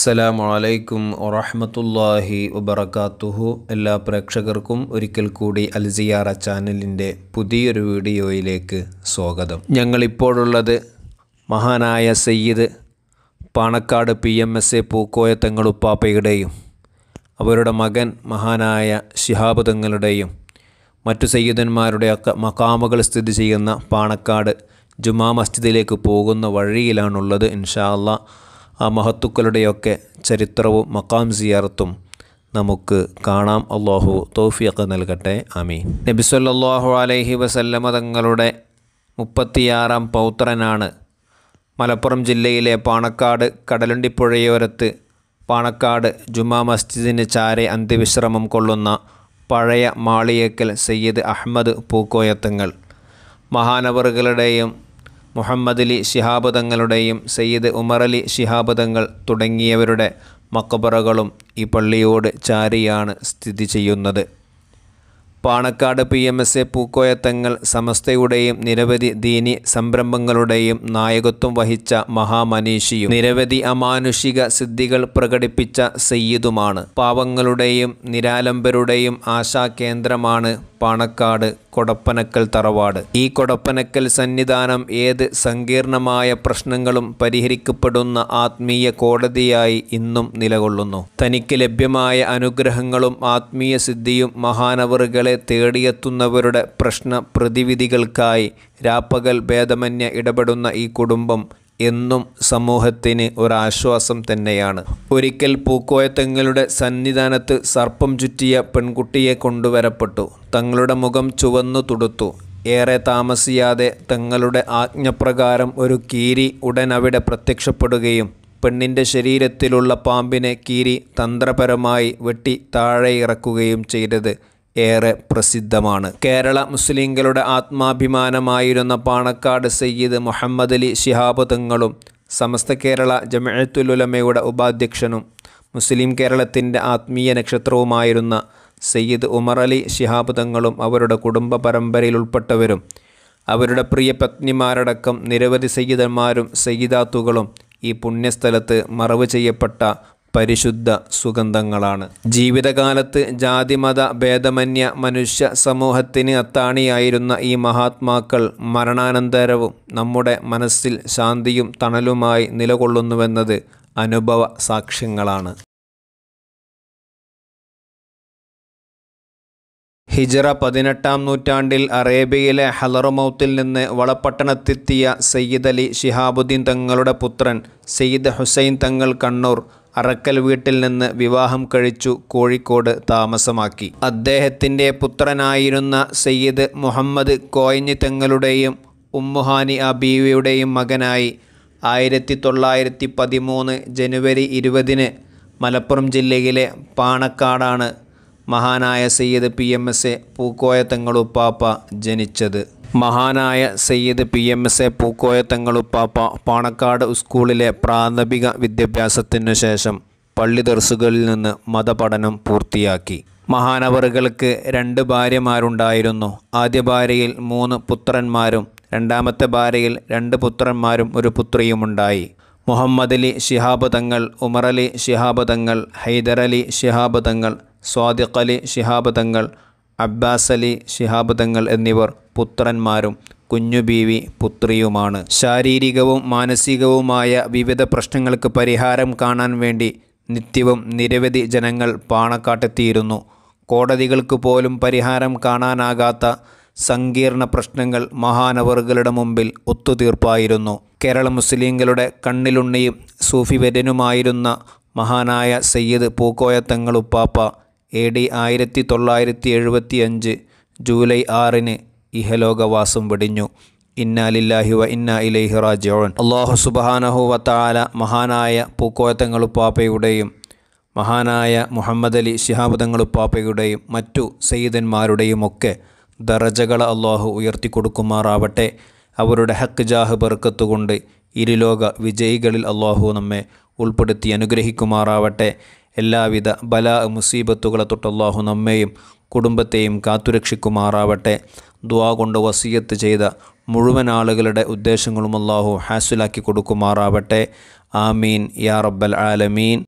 അസ്സലാമു അലൈക്കും വറഹമത്തല്ലാഹി വബർക്കാത്തുഹു എല്ലാ പ്രേക്ഷകർക്കും ഒരിക്കൽ കൂടി അൽസിയാറ ചാനലിൻ്റെ പുതിയൊരു വീഡിയോയിലേക്ക് സ്വാഗതം ഞങ്ങളിപ്പോഴുള്ളത് മഹാനായ Sayyid Panakkad P M S A Pookoya തങ്ങളുപ്പാപ്പയുടെയും അവരുടെ മകൻ മഹാനായ ശിഹാബ് തങ്ങളുടെയും മറ്റു സയ്യിദന്മാരുടെ മക്കാമുകൾ സ്ഥിതി ചെയ്യുന്ന പാണക്കാട് ജുമാ മസ്ജിദിലേക്ക് പോകുന്ന വഴിയിലാണുള്ളത് ഇൻഷാ അള്ളാഹ് ആ മഹത്തുക്കളുടെയൊക്കെ ചരിത്രവും മക്കാം സിയാറത്തും നമുക്ക് കാണാം അള്ളാഹു തോഫിയൊക്കെ നൽകട്ടെ ആമീൻ നബിസ്വല്ലാഹു അലൈഹി വസല്ലമ തങ്ങളുടെ മുപ്പത്തിയാറാം പൗത്രനാണ് മലപ്പുറം ജില്ലയിലെ പാണക്കാട് കടലുണ്ടിപ്പുഴയോരത്ത് പാണക്കാട് ജുമാ മസ്ജിദിന് ചാരെ അന്ത്യവിശ്രമം കൊള്ളുന്ന പഴയ മാളിയേക്കൽ സയ്യിദ് അഹമ്മദ് പൂക്കോയത്തങ്ങൾ മഹാനവറുകളുടെയും മുഹമ്മദ് അലി ശിഹാബ് സയ്യിദ് ഉമർ അലി തുടങ്ങിയവരുടെ മക്കബറകളും ഈ പള്ളിയോട് ചാരിയാണ് സ്ഥിതി ചെയ്യുന്നത് Panakkad P M S A Pookoya Thangal സമസ്തയുടെയും നിരവധി ദീനി സംരംഭങ്ങളുടെയും നായകത്വം വഹിച്ച മഹാമനീഷിയും നിരവധി അമാനുഷിക സിദ്ധികൾ പ്രകടിപ്പിച്ച സയ്യിദുമാണ് പാവങ്ങളുടെയും നിരാലംബരുടെയും ആശാ കേന്ദ്രമാണ് പാണക്കാട് കൊടപ്പനക്കൽ തറവാട് ഈ കൊടപ്പനക്കൽ സന്നിധാനം ഏത് സങ്കീർണമായ പ്രശ്നങ്ങളും പരിഹരിക്കപ്പെടുന്ന ആത്മീയ കോടതിയായി ഇന്നും നിലകൊള്ളുന്നു തനിക്ക് ലഭ്യമായ അനുഗ്രഹങ്ങളും ആത്മീയ സിദ്ധിയും മഹാനവറുകളെ തേടിയെത്തുന്നവരുടെ പ്രശ്ന പ്രതിവിധികൾക്കായി രാപ്പകൽ ഭേദമന്യ ഇടപെടുന്ന ഈ കുടുംബം എന്നും സമൂഹത്തിന് ഒരാശ്വാസം തന്നെയാണ് ഒരിക്കൽ പൂക്കോയത്തങ്ങളുടെ സന്നിധാനത്ത് സർപ്പം ചുറ്റിയ പെൺകുട്ടിയെ കൊണ്ടുവരപ്പെട്ടു തങ്ങളുടെ മുഖം ചുവന്നു തുടുത്തു ഏറെ താമസിയാതെ തങ്ങളുടെ ആജ്ഞപ്രകാരം ഒരു കീരി ഉടൻ അവിടെ പ്രത്യക്ഷപ്പെടുകയും പെണ്ണിൻ്റെ ശരീരത്തിലുള്ള പാമ്പിനെ കീരി തന്ത്രപരമായി വെട്ടി താഴെ ഇറക്കുകയും ചെയ്തത് ഏറെ പ്രസിദ്ധമാണ് കേരള മുസ്ലിങ്ങളുടെ ആത്മാഭിമാനമായിരുന്ന പാണക്കാട് സയ്യിദ് മുഹമ്മദ് അലി ഷിഹാബ് തങ്ങളും സമസ്ത കേരള ജമഅത്തുലുലമയുടെ ഉപാധ്യക്ഷനും മുസ്ലിം കേരളത്തിൻ്റെ ആത്മീയ നക്ഷത്രവുമായിരുന്ന സയ്യിദ് ഉമർ അലി ഷിഹാബ് തങ്ങളും അവരുടെ കുടുംബ പരമ്പരയിൽ ഉൾപ്പെട്ടവരും അവരുടെ പ്രിയ പത്നിമാരടക്കം നിരവധി സയ്യിദന്മാരും സയ്യിദാത്തുകളും ഈ പുണ്യസ്ഥലത്ത് മറവ് ചെയ്യപ്പെട്ട പരിശുദ്ധ സുഗന്ധങ്ങളാണ് ജീവിതകാലത്ത് ജാതിമത ഭേദമന്യ മനുഷ്യ സമൂഹത്തിന് അത്താണിയായിരുന്ന ഈ മഹാത്മാക്കൾ മരണാനന്തരവും നമ്മുടെ മനസ്സിൽ ശാന്തിയും തണലുമായി നിലകൊള്ളുന്നുവെന്നത് അനുഭവ സാക്ഷ്യങ്ങളാണ് ഹിജറ പതിനെട്ടാം നൂറ്റാണ്ടിൽ അറേബ്യയിലെ ഹലറുമൌത്തിൽ നിന്ന് വളപട്ടണത്തെത്തിയ സയ്യിദ് അലി ഷിഹാബുദ്ദീൻ തങ്ങളുടെ പുത്രൻ സയ്യിദ് ഹുസൈൻ തങ്ങൾ കണ്ണൂർ അറക്കൽ വീട്ടിൽ നിന്ന് വിവാഹം കഴിച്ചു കോഴിക്കോട് താമസമാക്കി അദ്ദേഹത്തിൻ്റെ പുത്രനായിരുന്ന സയ്യിദ് മുഹമ്മദ് കോയഞ്ഞി തെങ്ങളുടെയും ഉമ്മുഹാനി അബീവിയുടെയും മകനായി ആയിരത്തി തൊള്ളായിരത്തി പതിമൂന്ന് ജനുവരി ഇരുപതിന് മലപ്പുറം ജില്ലയിലെ പാണക്കാടാണ് മഹാനായ Sayyid P M S A Pookoya തെങ്ങളുപ്പാപ്പ ജനിച്ചത് മഹാനായ Sayyid P M S A Pookoya തങ്ങളുപ്പാപ്പ പാണക്കാട് സ്കൂളിലെ പ്രാഥമിക വിദ്യാഭ്യാസത്തിനു ശേഷം പള്ളി ദർസുകളിൽ നിന്ന് മതപഠനം പൂർത്തിയാക്കി മഹാനവറുകൾക്ക് രണ്ട് ഭാര്യമാരുണ്ടായിരുന്നു ആദ്യ ഭാര്യയിൽ മൂന്ന് പുത്രന്മാരും രണ്ടാമത്തെ ഭാര്യയിൽ രണ്ട് പുത്രന്മാരും ഒരു പുത്രിയുമുണ്ടായി മുഹമ്മദ് അലി ശിഹാബ് തങ്ങൾ ഉമർ ശിഹാബ് തങ്ങൾ ഹൈദർ അലി ശിഹാബ് തങ്ങൾ സ്വാദിഖലി ശിഹാബ് തങ്ങൾ അബ്ബാസ് അലി ശിഹാബ് തങ്ങൾ എന്നിവർ പുത്രന്മാരും കുഞ്ഞുബീവി പുത്രിയുമാണ് ശാരീരികവും മാനസികവുമായ വിവിധ പ്രശ്നങ്ങൾക്ക് പരിഹാരം കാണാൻ വേണ്ടി നിത്യവും നിരവധി ജനങ്ങൾ പാണക്കാട്ടെത്തിയിരുന്നു കോടതികൾക്ക് പോലും പരിഹാരം കാണാനാകാത്ത സങ്കീർണ പ്രശ്നങ്ങൾ മഹാനവറുകളുടെ മുമ്പിൽ ഒത്തുതീർപ്പായിരുന്നു കേരള മുസ്ലിങ്ങളുടെ കണ്ണിലുണ്ണിയും സൂഫി മഹാനായ സയ്യിദ് പൂക്കോയത്തങ്ങളുപ്പാപ്പ എ ഡി ആയിരത്തി തൊള്ളായിരത്തി എഴുപത്തി അഞ്ച് ജൂലൈ ആറിന് ഇഹലോകവാസം വെടിഞ്ഞു ഇന്നാലില്ലാഹി വ ഇന്ന ഇലൈഹി റാജോൺ അള്ളാഹു സുബഹാനഹു വത്താല മഹാനായ പൂക്കോയത്തങ്ങളുപ്പാപ്പയുടെയും മഹാനായ മുഹമ്മദ് അലി ശിഹാബുദങ്ങളുപ്പാപ്പയുടെയും മറ്റു സയ്യിദന്മാരുടെയും ഒക്കെ ദറജകൾ അള്ളാഹു ഉയർത്തിക്കൊടുക്കുമാറാവട്ടെ അവരുടെ ഹക്ക് ജാഹ് ബർക്കത്തുകൊണ്ട് ഇരുലോക വിജയികളിൽ അള്ളാഹു നമ്മെ ഉൾപ്പെടുത്തി അനുഗ്രഹിക്കുമാറാവട്ടെ എല്ലാവിധ ബല മുസീബത്തുകളെ തൊട്ട് അള്ളാഹു നമ്മെയും കുടുംബത്തെയും കാത്തുരക്ഷിക്കുമാറാവട്ടെ ദ്വാ കൊണ്ട് വസീയത്ത് ചെയ്ത മുഴുവൻ ആളുകളുടെ ഉദ്ദേശങ്ങളും അള്ളാഹു ഹാസിലാക്കി കൊടുക്കുമാറാവട്ടെ ആമീൻ യാ റബ്ബൽ ആലമീൻ